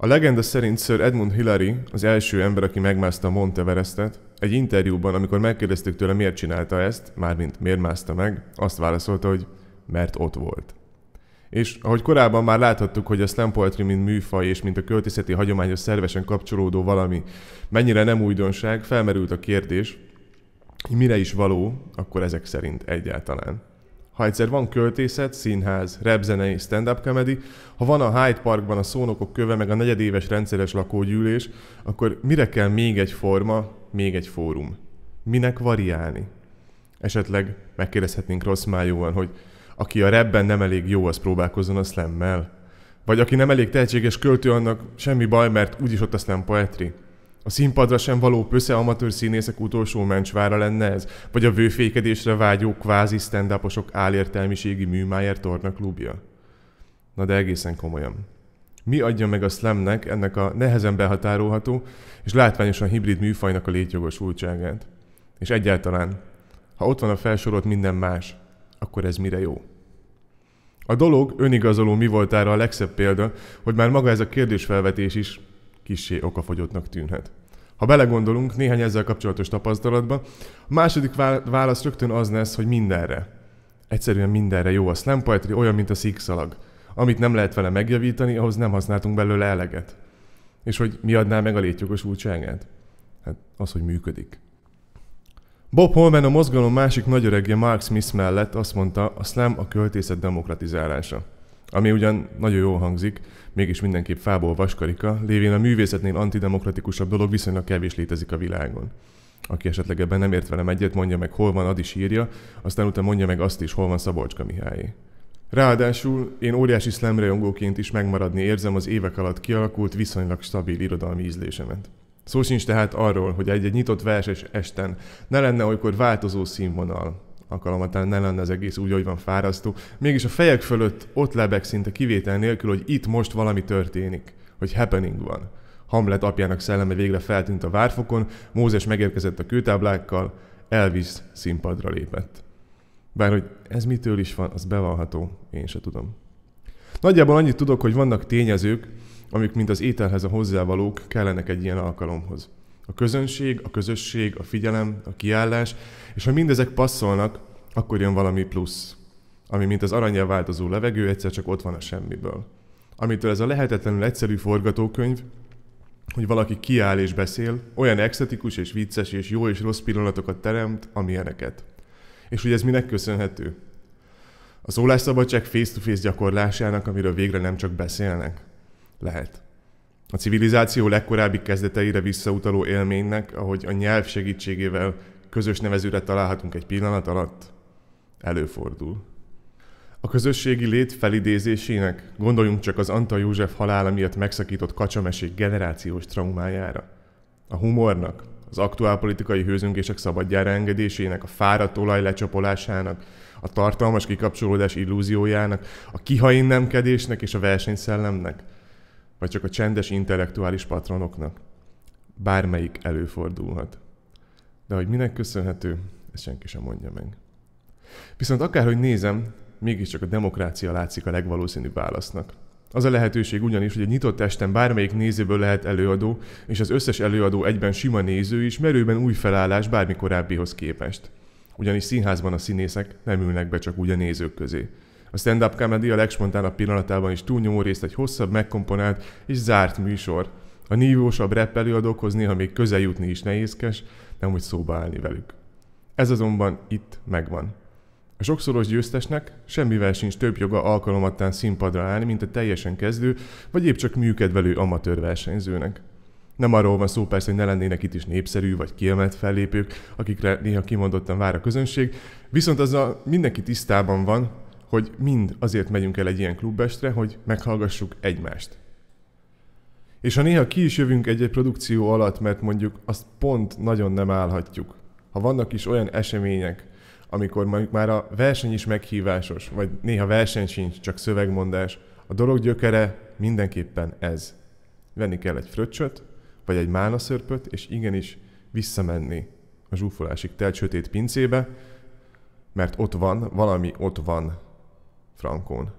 A legenda szerint Sir Edmund Hillary, az első ember, aki megmászta a Monteverestet. egy interjúban, amikor megkérdeztük tőle, miért csinálta ezt, mármint miért mászta meg, azt válaszolta, hogy mert ott volt. És ahogy korábban már láthattuk, hogy a slam poetry, mint műfaj és mint a költészeti hagyományos szervesen kapcsolódó valami mennyire nem újdonság, felmerült a kérdés, hogy mire is való, akkor ezek szerint egyáltalán. Ha egyszer van költészet, színház, repzenei, stand-up comedy, ha van a Hyde Parkban a szónokok köve, meg a negyedéves rendszeres lakógyűlés, akkor mire kell még egy forma, még egy fórum? Minek variálni? Esetleg megkérdezhetnénk rossz májúan, hogy aki a rebben nem elég jó, az próbálkozzon a slammel, Vagy aki nem elég tehetséges költő, annak semmi baj, mert úgyis ott a slam poetry. A színpadra sem való pösze amatőr színészek utolsó mencsvára lenne ez? Vagy a vőfékedésre vágyó kvázi stand álértelmiségi műmájer klubja? Na de egészen komolyan. Mi adja meg a slamnek ennek a nehezen behatárolható és látványosan hibrid műfajnak a létjogosultságát? És egyáltalán, ha ott van a felsorolt minden más, akkor ez mire jó? A dolog önigazoló mi voltára a legszebb példa, hogy már maga ez a kérdésfelvetés is kisé okafogyottnak tűnhet. Ha belegondolunk néhány ezzel kapcsolatos tapasztalatba, a második válasz rögtön az lesz, hogy mindenre. Egyszerűen mindenre jó a slam poetry, olyan, mint a szikszalag. Amit nem lehet vele megjavítani, ahhoz nem használtunk belőle eleget. És hogy mi adná meg a létjogosultságát? Hát az, hogy működik. Bob Holman a mozgalom másik nagyöregje Mark Smith mellett azt mondta, a slam a költészet demokratizálása. Ami ugyan nagyon jól hangzik, mégis mindenképp fából vaskarika, lévén a művészetnél antidemokratikusabb dolog viszonylag kevés létezik a világon. Aki esetleg ebben nem ért velem egyet, mondja meg, hol van Adi sírja, aztán utána mondja meg azt is, hol van Szabolcska Mihály. Ráadásul én óriási szlemrejongóként is megmaradni érzem az évek alatt kialakult, viszonylag stabil irodalmi ízlésemet. Szó sincs tehát arról, hogy egy-egy nyitott verses esten ne lenne olykor változó színvonal, alkalommal, talán ne lenne az egész úgy, hogy van fárasztó. Mégis a fejek fölött ott lebeg szinte kivétel nélkül, hogy itt most valami történik, hogy happening van. Hamlet apjának szelleme végre feltűnt a várfokon, Mózes megérkezett a kőtáblákkal, Elvis színpadra lépett. Bár hogy ez mitől is van, az bevallható, én se tudom. Nagyjából annyit tudok, hogy vannak tényezők, amik mint az ételhez a hozzávalók kellenek egy ilyen alkalomhoz. A közönség, a közösség, a figyelem, a kiállás, és ha mindezek passzolnak, akkor jön valami plusz, ami mint az aranyjel változó levegő, egyszer csak ott van a semmiből. Amitől ez a lehetetlenül egyszerű forgatókönyv, hogy valaki kiáll és beszél, olyan exotikus és vicces és jó és rossz pillanatokat teremt, amilyeneket. És hogy ez minek köszönhető? A szólásszabadság face-to-face gyakorlásának, amiről végre nem csak beszélnek? Lehet a civilizáció legkorábbi kezdeteire visszautaló élménynek, ahogy a nyelv segítségével közös nevezőre találhatunk egy pillanat alatt, előfordul. A közösségi lét felidézésének gondoljunk csak az Anta József halála miatt megszakított kacsamesék generációs traumájára. A humornak, az aktuálpolitikai hőzöngések szabadjára engedésének, a fáradt olaj lecsapolásának, a tartalmas kikapcsolódás illúziójának, a kihainnemkedésnek és a versenyszellemnek – vagy csak a csendes intellektuális patronoknak. Bármelyik előfordulhat. De hogy minek köszönhető, ezt senki sem mondja meg. Viszont akárhogy nézem, mégiscsak a demokrácia látszik a legvalószínűbb válasznak. Az a lehetőség ugyanis, hogy egy nyitott testen bármelyik nézőből lehet előadó, és az összes előadó egyben sima néző is merőben új felállás bármi korábbihoz képest. Ugyanis színházban a színészek nem ülnek be csak úgy a nézők közé. A stand-up comedy a legspontánabb pillanatában is túlnyomó részt egy hosszabb, megkomponált és zárt műsor. A nívósabb rap előadókhoz néha még közel jutni is nehézkes, nem úgy szóba állni velük. Ez azonban itt megvan. A sokszoros győztesnek semmivel sincs több joga alkalomattán színpadra állni, mint a teljesen kezdő, vagy épp csak műkedvelő amatőr versenyzőnek. Nem arról van szó persze, hogy ne lennének itt is népszerű vagy kiemelt fellépők, akikre néha kimondottan vár a közönség, viszont azzal mindenki tisztában van, hogy mind azért megyünk el egy ilyen klubestre, hogy meghallgassuk egymást. És ha néha ki is jövünk egy-egy produkció alatt, mert mondjuk azt pont nagyon nem állhatjuk. Ha vannak is olyan események, amikor mondjuk már a verseny is meghívásos, vagy néha verseny sincs, csak szövegmondás, a dolog gyökere mindenképpen ez. Venni kell egy fröccsöt, vagy egy málnaszörpöt, és igenis visszamenni a zsúfolásig telt sötét pincébe, mert ott van, valami ott van, frankon.